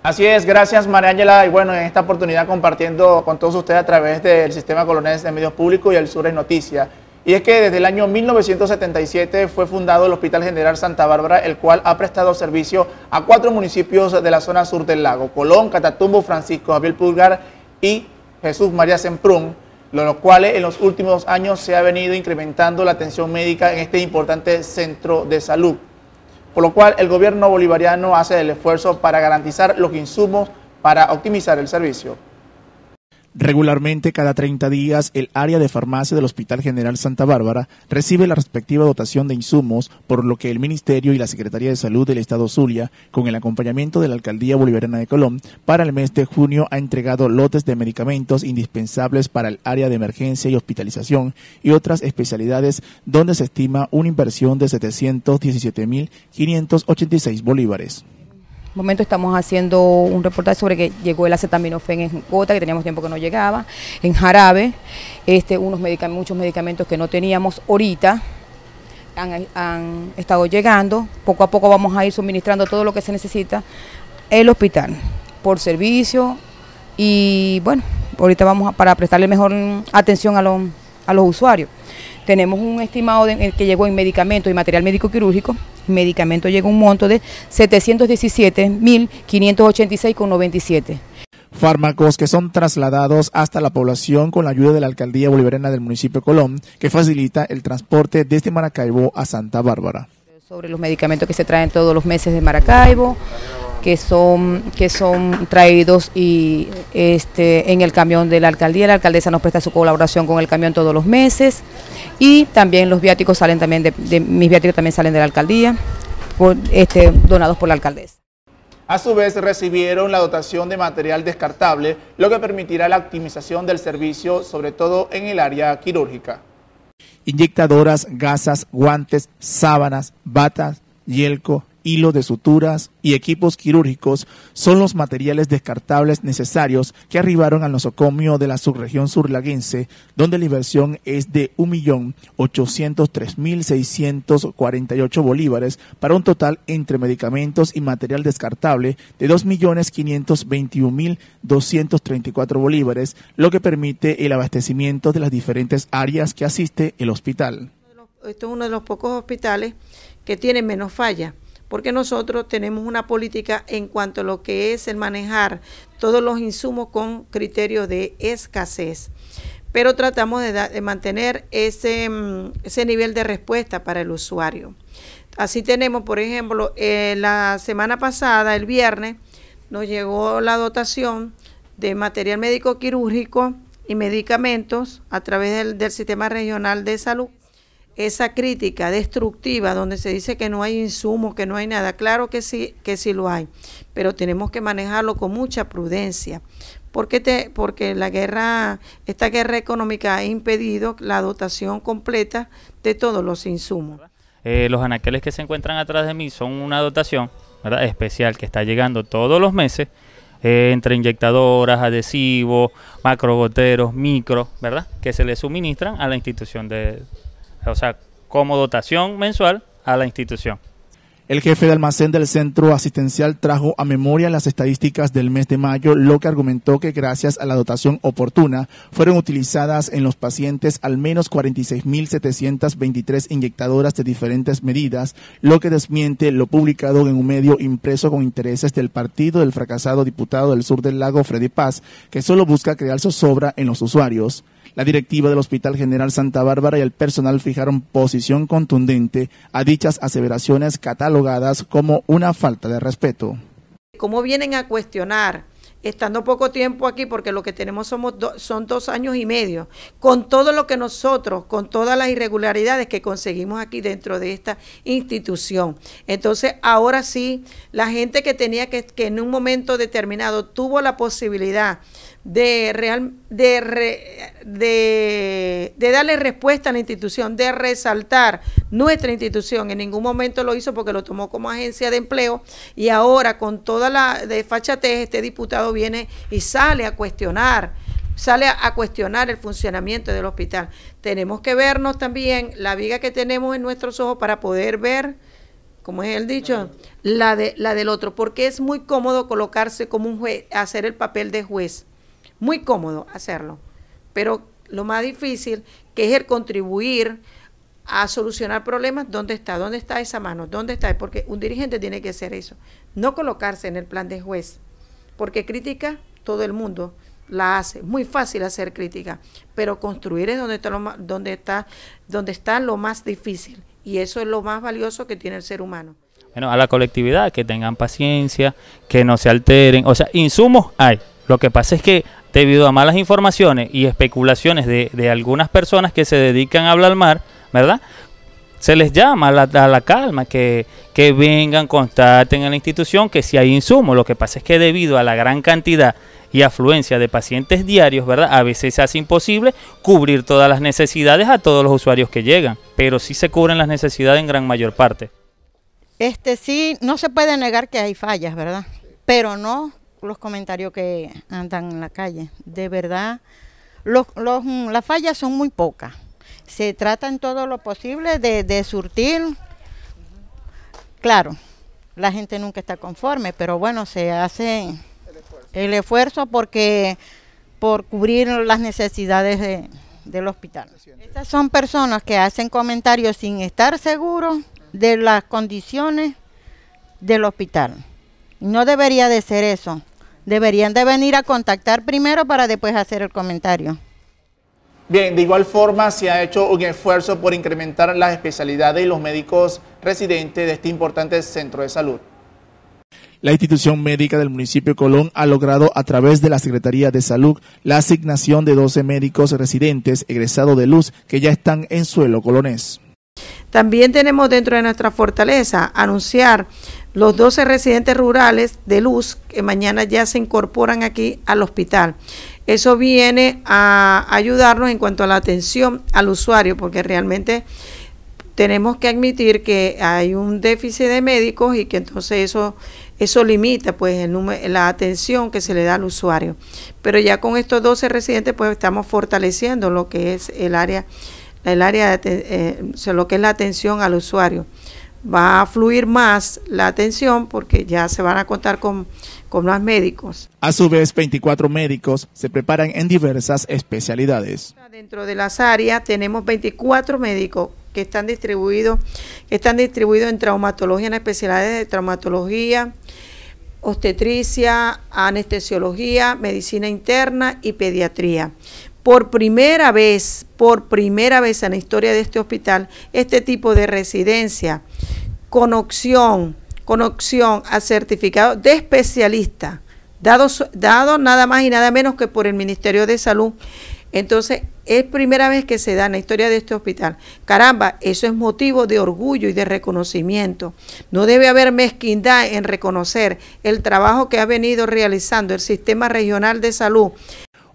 Así es, gracias María Ángela y bueno, en esta oportunidad compartiendo con todos ustedes a través del Sistema Colonés de Medios Públicos y el Sur es Noticias. Y es que desde el año 1977 fue fundado el Hospital General Santa Bárbara, el cual ha prestado servicio a cuatro municipios de la zona sur del lago, Colón, Catatumbo, Francisco Javier Pulgar y Jesús María Semprún, los cuales en los últimos años se ha venido incrementando la atención médica en este importante centro de salud por lo cual el gobierno bolivariano hace el esfuerzo para garantizar los insumos para optimizar el servicio. Regularmente, cada 30 días, el área de farmacia del Hospital General Santa Bárbara recibe la respectiva dotación de insumos, por lo que el Ministerio y la Secretaría de Salud del Estado Zulia, con el acompañamiento de la Alcaldía Bolivariana de Colón, para el mes de junio ha entregado lotes de medicamentos indispensables para el área de emergencia y hospitalización y otras especialidades donde se estima una inversión de 717.586 bolívares momento estamos haciendo un reportaje sobre que llegó el acetaminofén en gota, que teníamos tiempo que no llegaba, en jarabe, este, unos medicamentos, muchos medicamentos que no teníamos ahorita. Han, estado llegando, poco a poco vamos a ir suministrando todo lo que se necesita el hospital, por servicio y bueno, ahorita vamos a, para prestarle mejor atención a, a los usuarios. Tenemos un estimado de, eh, que llegó en medicamento y material médico quirúrgico. Medicamento llegó un monto de 717.586,97 fármacos que son trasladados hasta la población con la ayuda de la alcaldía Bolivariana del municipio de Colón, que facilita el transporte desde Maracaibo a Santa Bárbara. Sobre los medicamentos que se traen todos los meses de Maracaibo, que son, que son traídos y este, en el camión de la alcaldía. La alcaldesa nos presta su colaboración con el camión todos los meses y también los viáticos salen también de, mis viáticos también salen de la alcaldía, este, donados por la alcaldesa. A su vez recibieron la dotación de material descartable, lo que permitirá la optimización del servicio, sobre todo en el área quirúrgica. Inyectadoras, gasas, guantes, sábanas, batas, yelco, hilo de suturas y equipos quirúrgicos son los materiales descartables necesarios que arribaron al nosocomio de la subregión surlaguense, donde la inversión es de 1.803.648 bolívares para un total entre medicamentos y material descartable de 2.521.234 bolívares, lo que permite el abastecimiento de las diferentes áreas que asiste el hospital. Esto es uno de los pocos hospitales que tiene menos falla porque nosotros tenemos una política en cuanto a lo que es el manejar todos los insumos con criterio de escasez. Pero tratamos de, mantener mm, ese, nivel de respuesta para el usuario. Así tenemos, por ejemplo, eh, la semana pasada, el viernes, nos llegó la dotación de material médico quirúrgico y medicamentos a través del Sistema Regional de Salud esa crítica destructiva donde se dice que no hay insumos, que no hay nada. Claro que sí, que sí lo hay, pero tenemos que manejarlo con mucha prudencia. Porque, te, porque la guerra, esta guerra económica ha impedido la dotación completa de todos los insumos. Eh, los anaqueles que se encuentran atrás de mí son una dotación especial que está llegando todos los meses eh, entre inyectadoras, adhesivos, macrogoteros, micro, ¿verdad? Que se le suministran a la institución de, o sea, como dotación mensual a la institución. El jefe de almacén del centro asistencial trajo a memoria las estadísticas del mes de mayo, lo que argumentó que gracias a la dotación oportuna fueron utilizadas en los pacientes al menos 46.723 inyectadoras de diferentes medidas, lo que desmiente lo publicado en un medio impreso con intereses del partido del fracasado diputado del sur del lago Freddy Paz, que solo busca crear zozobra en los usuarios. La directiva del Hospital General Santa Bárbara y el personal fijaron posición contundente a dichas aseveraciones catalogadas como una falta de respeto. ¿Cómo vienen a cuestionar? Estando poco tiempo aquí, porque lo que tenemos somos son dos años y medio, con todo lo que nosotros, con todas las irregularidades que conseguimos aquí dentro de esta institución. Entonces, ahora sí, la gente que tenía que, que en un momento determinado tuvo la posibilidad de, real, de, de, darle respuesta a la institución, de resaltar nuestra institución. En ningún momento lo hizo porque lo tomó como agencia de empleo y ahora con toda la desfachatez este diputado viene y sale a cuestionar sale a, cuestionar el funcionamiento del hospital. Tenemos que vernos también la viga que tenemos en nuestros ojos para poder ver, como es el dicho, la, de, la del otro, porque es muy cómodo colocarse como un juez, hacer el papel de juez muy cómodo hacerlo, pero lo más difícil que es el contribuir a solucionar problemas, ¿dónde está? ¿Dónde está esa mano? ¿Dónde está? Porque un dirigente tiene que hacer eso, no colocarse en el plan de juez, porque crítica todo el mundo la hace, muy fácil hacer crítica, pero construir es donde está lo más, donde está donde está lo más difícil y eso es lo más valioso que tiene el ser humano. Bueno, a la colectividad que tengan paciencia, que no se alteren, o sea, insumos hay. Lo que pasa es que debido a malas informaciones y especulaciones de, algunas personas que se dedican a hablar al mar, ¿verdad? Se les llama a la, calma, que, vengan, constaten a la institución que si hay insumos. Lo que pasa es que debido a la gran cantidad y afluencia de pacientes diarios, ¿verdad? A veces se hace imposible cubrir todas las necesidades a todos los usuarios que llegan, pero sí se cubren las necesidades en gran mayor parte. Este sí, no se puede negar que hay fallas, ¿verdad? Pero no los comentarios que andan en la calle. De verdad, los, mm, las fallas son muy pocas. Se trata en todo lo posible de, de surtir. Claro, la gente nunca está conforme, pero bueno, se hace el esfuerzo, porque por cubrir las necesidades de, del hospital. Estas son personas que hacen comentarios sin estar seguros de las condiciones del hospital. No debería de ser eso deberían de venir a contactar primero para después hacer el comentario. Bien, de igual forma se ha hecho un esfuerzo por incrementar las especialidades y los médicos residentes de este importante centro de salud. La institución médica del municipio de Colón ha logrado a través de la Secretaría de Salud la asignación de 12 médicos residentes egresados de luz que ya están en suelo colonés. También tenemos dentro de nuestra fortaleza anunciar los 12 residentes rurales de Luz que mañana ya se incorporan aquí al hospital. Eso viene a ayudarnos en cuanto a la atención al usuario, porque realmente tenemos que admitir que hay un déficit de médicos y que entonces eso eso limita pues el la atención que se le da al usuario. Pero ya con estos 12 residentes pues estamos fortaleciendo lo que es el área el área de, eh, lo que es la atención al usuario. Va a fluir más la atención porque ya se van a contar con, con más médicos. A su vez, 24 médicos se preparan en diversas especialidades. Dentro de las áreas tenemos 24 médicos que están distribuidos, que están distribuidos en traumatología, en especialidades de traumatología, obstetricia, anestesiología, medicina interna y pediatría. Por primera vez por primera vez en la historia de este hospital este tipo de residencia. con opción a certificado de especialista, dado nada más y nada menos que por el Ministerio de Salud. Entonces, es primera vez que se da en la historia de este hospital. Caramba, eso es motivo de orgullo y de reconocimiento. No debe haber mezquindad en reconocer el trabajo que ha venido realizando el Sistema Regional de Salud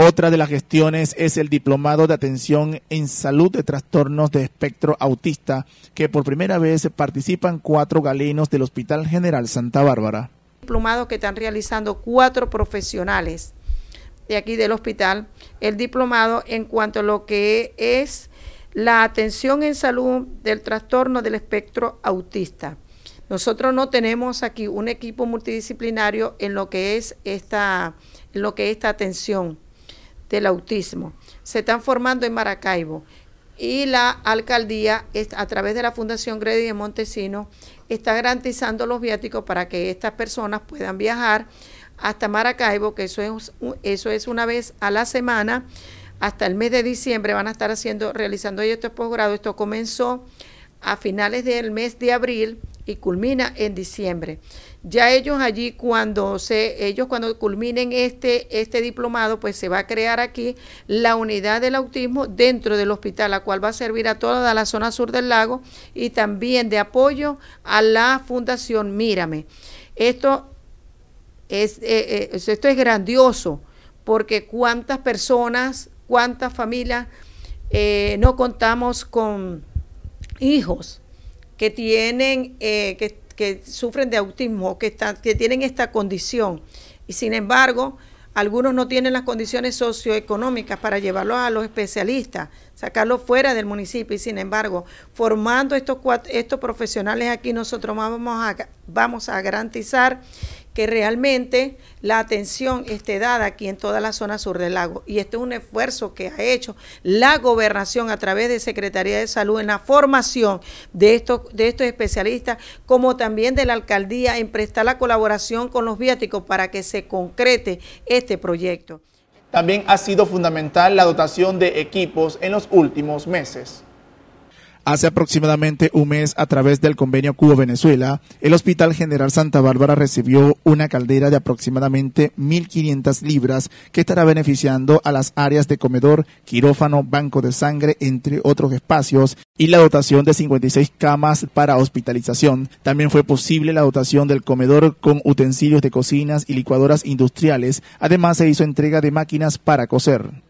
otra de las gestiones es el Diplomado de Atención en Salud de Trastornos de Espectro Autista, que por primera vez participan cuatro galinos del Hospital General Santa Bárbara. Diplomado que están realizando cuatro profesionales de aquí del hospital, el diplomado en cuanto a lo que es la atención en salud del trastorno del espectro autista. Nosotros no tenemos aquí un equipo multidisciplinario en lo que es esta, en lo que es esta atención del autismo. Se están formando en Maracaibo y la alcaldía, a través de la Fundación gredy de Montesino, está garantizando los viáticos para que estas personas puedan viajar hasta Maracaibo, que eso es, eso es una vez a la semana. Hasta el mes de diciembre van a estar haciendo, realizando ellos este posgrado. Esto comenzó a finales del mes de abril y culmina en diciembre. Ya ellos allí cuando se ellos cuando culminen este este diplomado, pues se va a crear aquí la unidad del autismo dentro del hospital, la cual va a servir a toda la zona sur del lago y también de apoyo a la Fundación Mírame. Esto es, eh, eh, esto es grandioso porque cuántas personas, cuántas familias eh, no contamos con hijos que tienen, eh, que, sufren de autismo, que, están, que tienen esta condición. Y sin embargo, algunos no tienen las condiciones socioeconómicas para llevarlos a los especialistas, sacarlos fuera del municipio y sin embargo, formando estos, estos profesionales aquí nosotros vamos vamos a garantizar que realmente la atención esté dada aquí en toda la zona sur del lago. Y este es un esfuerzo que ha hecho la gobernación a través de Secretaría de Salud en la formación de estos, de estos especialistas, como también de la alcaldía en prestar la colaboración con los viáticos para que se concrete este proyecto. También ha sido fundamental la dotación de equipos en los últimos meses. Hace aproximadamente un mes, a través del convenio Cubo Venezuela, el Hospital General Santa Bárbara recibió una caldera de aproximadamente 1.500 libras que estará beneficiando a las áreas de comedor, quirófano, banco de sangre, entre otros espacios, y la dotación de 56 camas para hospitalización. También fue posible la dotación del comedor con utensilios de cocinas y licuadoras industriales. Además, se hizo entrega de máquinas para coser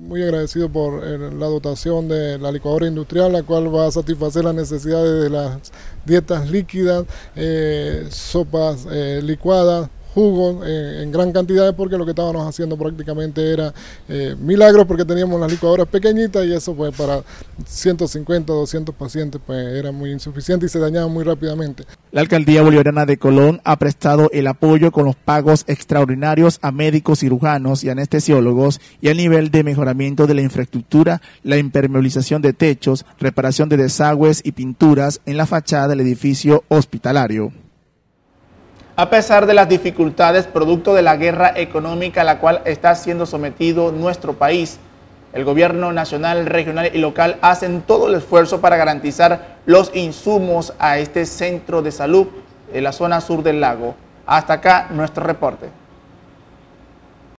muy agradecido por eh, la dotación de la licuadora industrial, la cual va a satisfacer las necesidades de las dietas líquidas, eh, sopas eh, licuadas, jugos en, gran cantidad porque lo que estábamos haciendo prácticamente era eh, milagros porque teníamos las licuadoras pequeñitas y eso pues para 150, 200 pacientes pues era muy insuficiente y se dañaba muy rápidamente. La alcaldía Bolivariana de Colón ha prestado el apoyo con los pagos extraordinarios a médicos, cirujanos y anestesiólogos y al nivel de mejoramiento de la infraestructura, la impermeabilización de techos, reparación de desagües y pinturas en la fachada del edificio hospitalario a pesar de las dificultades producto de la guerra económica a la cual está siendo sometido nuestro país. El gobierno nacional, regional y local hacen todo el esfuerzo para garantizar los insumos a este centro de salud en la zona sur del lago. Hasta acá nuestro reporte.